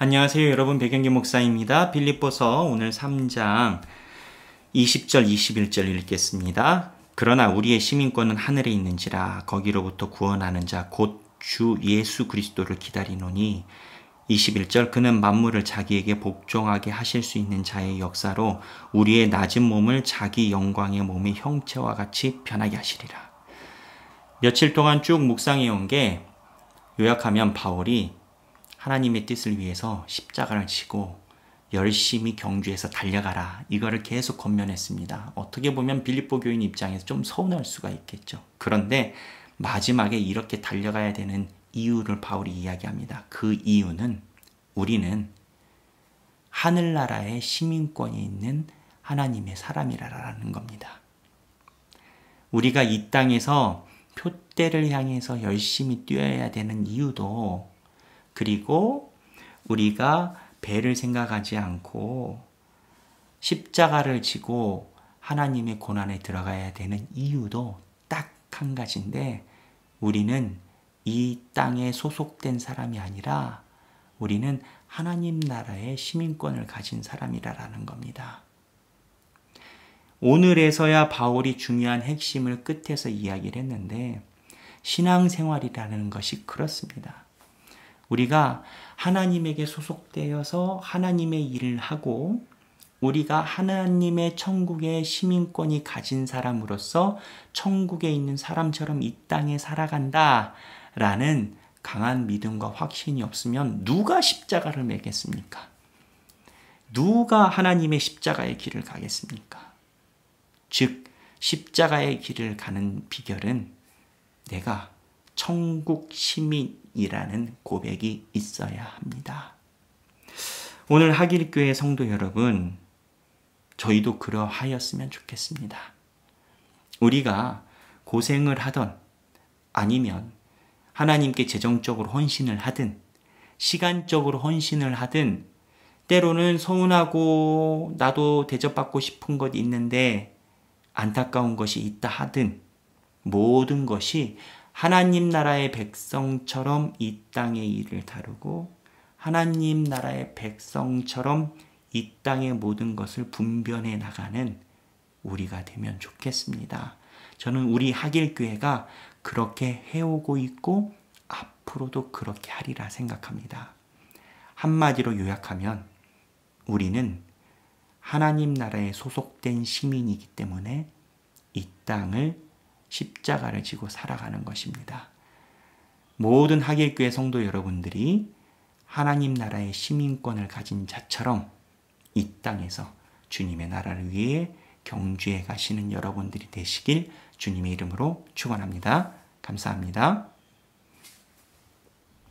안녕하세요 여러분 백영기 목사입니다. 빌립보서 오늘 3장 20절 21절 읽겠습니다. 그러나 우리의 시민권은 하늘에 있는지라 거기로부터 구원하는 자 곧 주 예수 그리스도를 기다리노니 21절 그는 만물을 자기에게 복종하게 하실 수 있는 자의 역사로 우리의 낮은 몸을 자기 영광의 몸의 형체와 같이 변하게 하시리라. 며칠 동안 쭉 묵상해 온 게 요약하면 바울이 하나님의 뜻을 위해서 십자가를 치고 열심히 경주해서 달려가라. 이거를 계속 건면했습니다. 어떻게 보면 빌립보 교인 입장에서 좀 서운할 수가 있겠죠. 그런데 마지막에 이렇게 달려가야 되는 이유를 바울이 이야기합니다. 그 이유는 우리는 하늘나라의 시민권이 있는 하나님의 사람이라라는 겁니다. 우리가 이 땅에서 표대를 향해서 열심히 뛰어야 되는 이유도 그리고 우리가 배를 생각하지 않고 십자가를 지고 하나님의 고난에 들어가야 되는 이유도 딱 한 가지인데 우리는 이 땅에 소속된 사람이 아니라 우리는 하나님 나라의 시민권을 가진 사람이라라는 겁니다. 오늘에서야 바울이 중요한 핵심을 끝에서 이야기를 했는데 신앙생활이라는 것이 그렇습니다. 우리가 하나님에게 소속되어서 하나님의 일을 하고 우리가 하나님의 천국의 시민권이 가진 사람으로서 천국에 있는 사람처럼 이 땅에 살아간다 라는 강한 믿음과 확신이 없으면 누가 십자가를 매겠습니까? 누가 하나님의 십자가의 길을 가겠습니까? 즉, 십자가의 길을 가는 비결은 내가 천국 시민이라는 고백이 있어야 합니다. 오늘 하길교회 성도 여러분, 저희도 그러하였으면 좋겠습니다. 우리가 고생을 하던 아니면 하나님께 재정적으로 헌신을 하든 시간적으로 헌신을 하든 때로는 서운하고 나도 대접받고 싶은 것 있는데 안타까운 것이 있다 하든 모든 것이 하나님 나라의 백성처럼 이 땅의 일을 다루고 하나님 나라의 백성처럼 이 땅의 모든 것을 분변해 나가는 우리가 되면 좋겠습니다. 저는 우리 하길교회가 그렇게 해오고 있고 앞으로도 그렇게 하리라 생각합니다. 한마디로 요약하면 우리는 하나님 나라에 소속된 시민이기 때문에 이 땅을 십자가를 지고 살아가는 것입니다. 모든 하객교회 성도 여러분들이 하나님 나라의 시민권을 가진 자처럼 이 땅에서 주님의 나라를 위해 경주에 가시는 여러분들이 되시길 주님의 이름으로 축원합니다. 감사합니다.